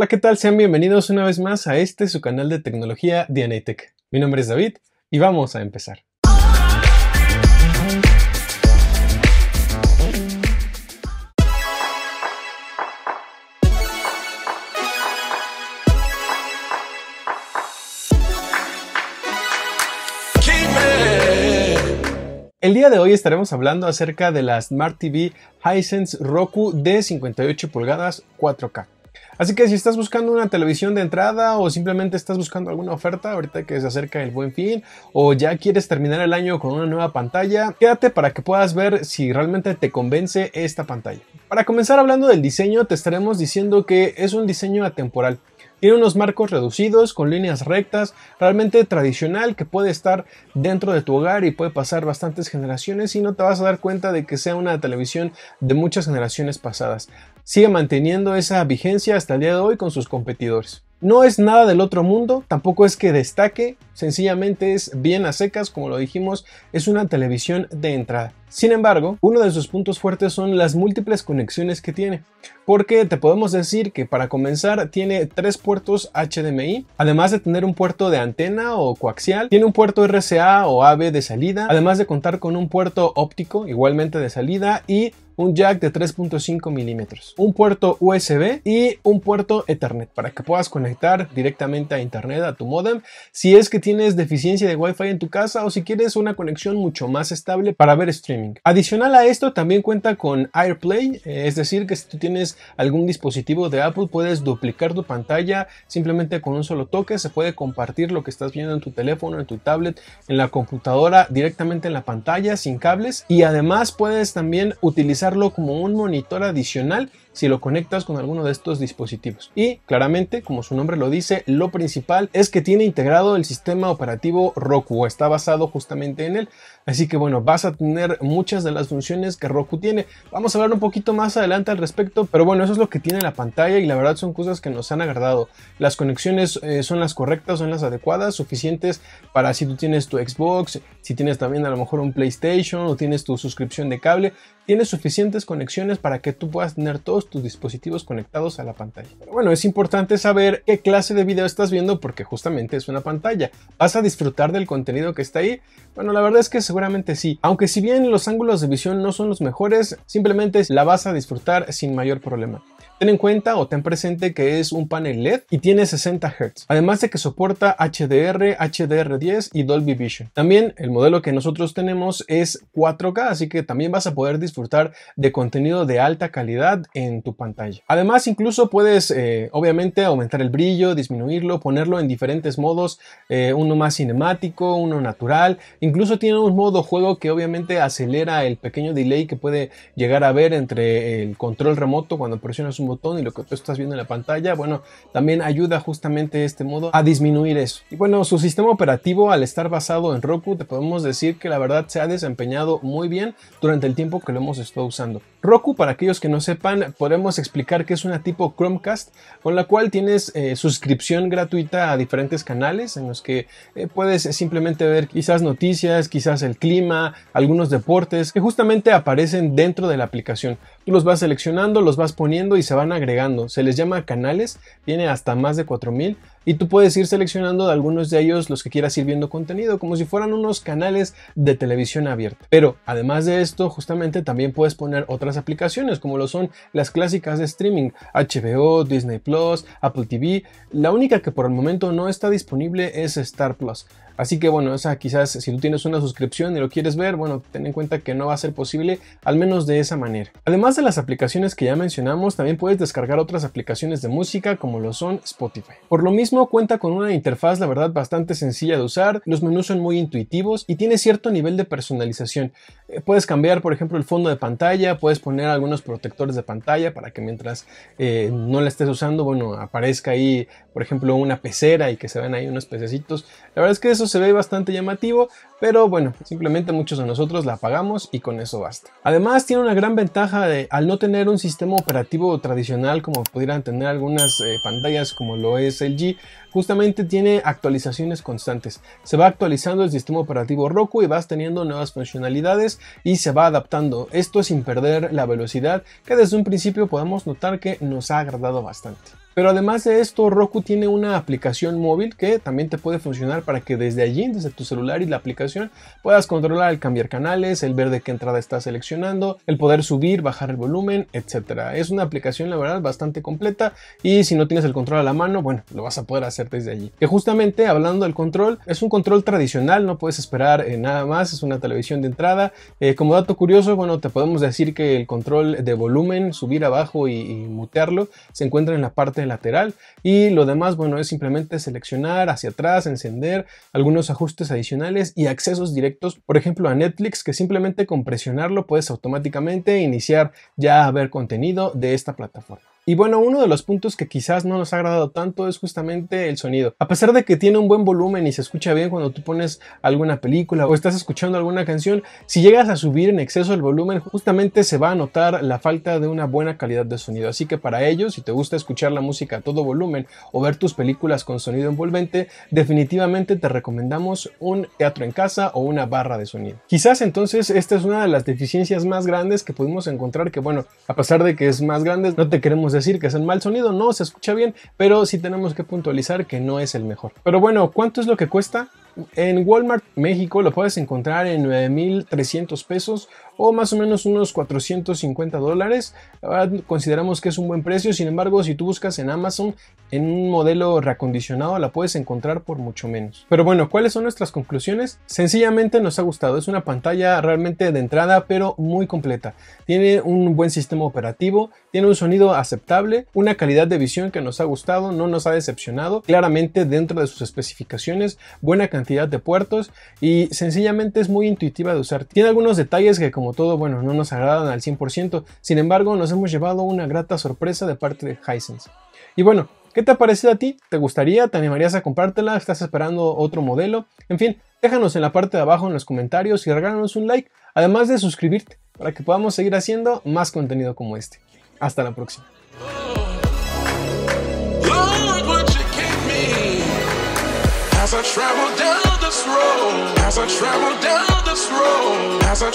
Hola, ¿qué tal? Sean bienvenidos una vez más a este su canal de tecnología Tech Mi nombre es David y vamos a empezar. El día de hoy estaremos hablando acerca de la Smart TV Hisense Roku de 58 pulgadas 4K. Así que si estás buscando una televisión de entrada o simplemente estás buscando alguna oferta ahorita que se acerca el buen fin o ya quieres terminar el año con una nueva pantalla, quédate para que puedas ver si realmente te convence esta pantalla. Para comenzar hablando del diseño, te estaremos diciendo que es un diseño atemporal. Tiene unos marcos reducidos, con líneas rectas, realmente tradicional que puede estar dentro de tu hogar y puede pasar bastantes generaciones y no te vas a dar cuenta de que sea una televisión de muchas generaciones pasadas. Sigue manteniendo esa vigencia hasta el día de hoy con sus competidores. No es nada del otro mundo, tampoco es que destaque, sencillamente es bien a secas, como lo dijimos, es una televisión de entrada. Sin embargo, uno de sus puntos fuertes son las múltiples conexiones que tiene, porque te podemos decir que para comenzar tiene tres puertos HDMI, además de tener un puerto de antena o coaxial, tiene un puerto RCA o AV de salida, además de contar con un puerto óptico igualmente de salida y un jack de 3.5 milímetros, un puerto USB y un puerto Ethernet para que puedas conectar directamente a internet a tu modem si es que tienes deficiencia de Wi-Fi en tu casa o si quieres una conexión mucho más estable para ver streaming. Adicional a esto, también cuenta con AirPlay, eh, es decir, que si tú tienes algún dispositivo de Apple, puedes duplicar tu pantalla simplemente con un solo toque. Se puede compartir lo que estás viendo en tu teléfono, en tu tablet, en la computadora, directamente en la pantalla, sin cables. Y además puedes también utilizarlo como un monitor adicional si lo conectas con alguno de estos dispositivos. Y claramente, como su nombre lo dice, lo principal es que tiene integrado el sistema operativo Roku, está basado justamente en él. Así que bueno, vas a tener muchas de las funciones que Roku tiene. Vamos a hablar un poquito más adelante al respecto, pero bueno, eso es lo que tiene la pantalla y la verdad son cosas que nos han agradado. Las conexiones eh, son las correctas, son las adecuadas, suficientes para si tú tienes tu Xbox, si tienes también a lo mejor un PlayStation o tienes tu suscripción de cable, tienes suficientes conexiones para que tú puedas tener todos tus dispositivos conectados a la pantalla. bueno, es importante saber qué clase de video estás viendo porque justamente es una pantalla. ¿Vas a disfrutar del contenido que está ahí? Bueno, la verdad es que seguramente sí. Aunque si bien los ángulos de visión no son los mejores, simplemente la vas a disfrutar sin mayor problema. Ten en cuenta o ten presente que es un panel LED y tiene 60 Hz, además de que soporta HDR, HDR10 y Dolby Vision. También el modelo que nosotros tenemos es 4K, así que también vas a poder disfrutar de contenido de alta calidad en tu pantalla. Además, incluso puedes eh, obviamente aumentar el brillo, disminuirlo, ponerlo en diferentes modos, eh, uno más cinemático, uno natural, incluso tiene un modo juego que obviamente acelera el pequeño delay que puede llegar a ver entre el control remoto cuando presionas un botón y lo que tú estás viendo en la pantalla, bueno, también ayuda justamente este modo a disminuir eso. Y bueno, su sistema operativo al estar basado en Roku, te podemos decir que la verdad se ha desempeñado muy bien durante el tiempo que lo hemos estado usando. Roku, para aquellos que no sepan, podemos explicar que es una tipo Chromecast con la cual tienes eh, suscripción gratuita a diferentes canales en los que eh, puedes simplemente ver quizás noticias, quizás el clima, algunos deportes que justamente aparecen dentro de la aplicación. Tú los vas seleccionando, los vas poniendo y se van agregando, se les llama canales, tiene hasta más de 4000, y tú puedes ir seleccionando de algunos de ellos los que quieras ir viendo contenido, como si fueran unos canales de televisión abierta. Pero además de esto, justamente también puedes poner otras aplicaciones, como lo son las clásicas de streaming, HBO, Disney Plus, Apple TV. La única que por el momento no está disponible es Star Plus. Así que bueno, esa quizás si tú tienes una suscripción y lo quieres ver, bueno, ten en cuenta que no va a ser posible, al menos de esa manera. Además de las aplicaciones que ya mencionamos, también puedes descargar otras aplicaciones de música como lo son Spotify. Por lo mismo, cuenta con una interfaz, la verdad, bastante sencilla de usar. Los menús son muy intuitivos y tiene cierto nivel de personalización. Eh, puedes cambiar, por ejemplo, el fondo de pantalla, puedes poner algunos protectores de pantalla para que mientras eh, no la estés usando, bueno, aparezca ahí, por ejemplo, una pecera y que se vean ahí unos pececitos. La verdad es que eso se ve bastante llamativo. Pero bueno, simplemente muchos de nosotros la apagamos y con eso basta. Además tiene una gran ventaja de, al no tener un sistema operativo tradicional como pudieran tener algunas eh, pantallas como lo es LG, justamente tiene actualizaciones constantes. Se va actualizando el sistema operativo Roku y vas teniendo nuevas funcionalidades y se va adaptando. Esto sin perder la velocidad que desde un principio podemos notar que nos ha agradado bastante. Pero además de esto, Roku tiene una aplicación móvil que también te puede funcionar para que desde allí, desde tu celular y la aplicación, puedas controlar el cambiar canales, el ver de qué entrada estás seleccionando, el poder subir, bajar el volumen, etc. Es una aplicación, la verdad, bastante completa y si no tienes el control a la mano, bueno, lo vas a poder hacer desde allí. Que justamente hablando del control, es un control tradicional, no puedes esperar eh, nada más, es una televisión de entrada. Eh, como dato curioso, bueno, te podemos decir que el control de volumen, subir abajo y, y, mutearlo, se encuentra en la parte lateral y lo demás, bueno, es simplemente seleccionar hacia atrás, encender, algunos ajustes adicionales y accesos directos, por ejemplo, a Netflix, que simplemente con presionarlo puedes automáticamente iniciar ya a ver contenido de esta plataforma. Y bueno, uno de los puntos que quizás no nos ha agradado tanto es justamente el sonido. A pesar de que tiene un buen volumen y se escucha bien cuando tú pones alguna película o estás escuchando alguna canción, si llegas a subir en exceso el volumen, justamente se va a notar la falta de una buena calidad de sonido. Así que para ellos, si te gusta escuchar la música a todo volumen o ver tus películas con sonido envolvente, definitivamente te recomendamos un teatro en casa o una barra de sonido. Quizás entonces esta es una de las deficiencias más grandes que pudimos encontrar que bueno, a pesar de que es más grande, no te queremos decir que es un mal sonido, no, se escucha bien, pero si tenemos que puntualizar que no es el mejor. Pero bueno, ¿cuánto es lo que cuesta? En Walmart México lo puedes encontrar en 9.300 pesos o más o menos unos 450 dólares. consideramos que es un buen precio, sin embargo si tú buscas en Amazon en un modelo reacondicionado la puedes encontrar por mucho menos. Pero bueno, ¿cuáles son nuestras conclusiones? Sencillamente nos ha gustado, es una pantalla realmente de entrada pero muy completa. Tiene un buen sistema operativo, tiene un sonido aceptable, una calidad de visión que nos ha gustado, no nos ha decepcionado, claramente dentro de sus especificaciones, buena cantidad de puertos y sencillamente es muy intuitiva de usar. Tiene algunos detalles que como todo, bueno, no nos agradan al 100%, sin embargo nos hemos llevado una grata sorpresa de parte de Hisense. Y bueno, ¿qué te ha parecido a ti? ¿Te gustaría? ¿Te animarías a comprártela? ¿Estás esperando otro modelo? En fin, déjanos en la parte de abajo en los comentarios y regálanos un like, además de suscribirte, para que podamos seguir haciendo más contenido como este. Hasta la próxima.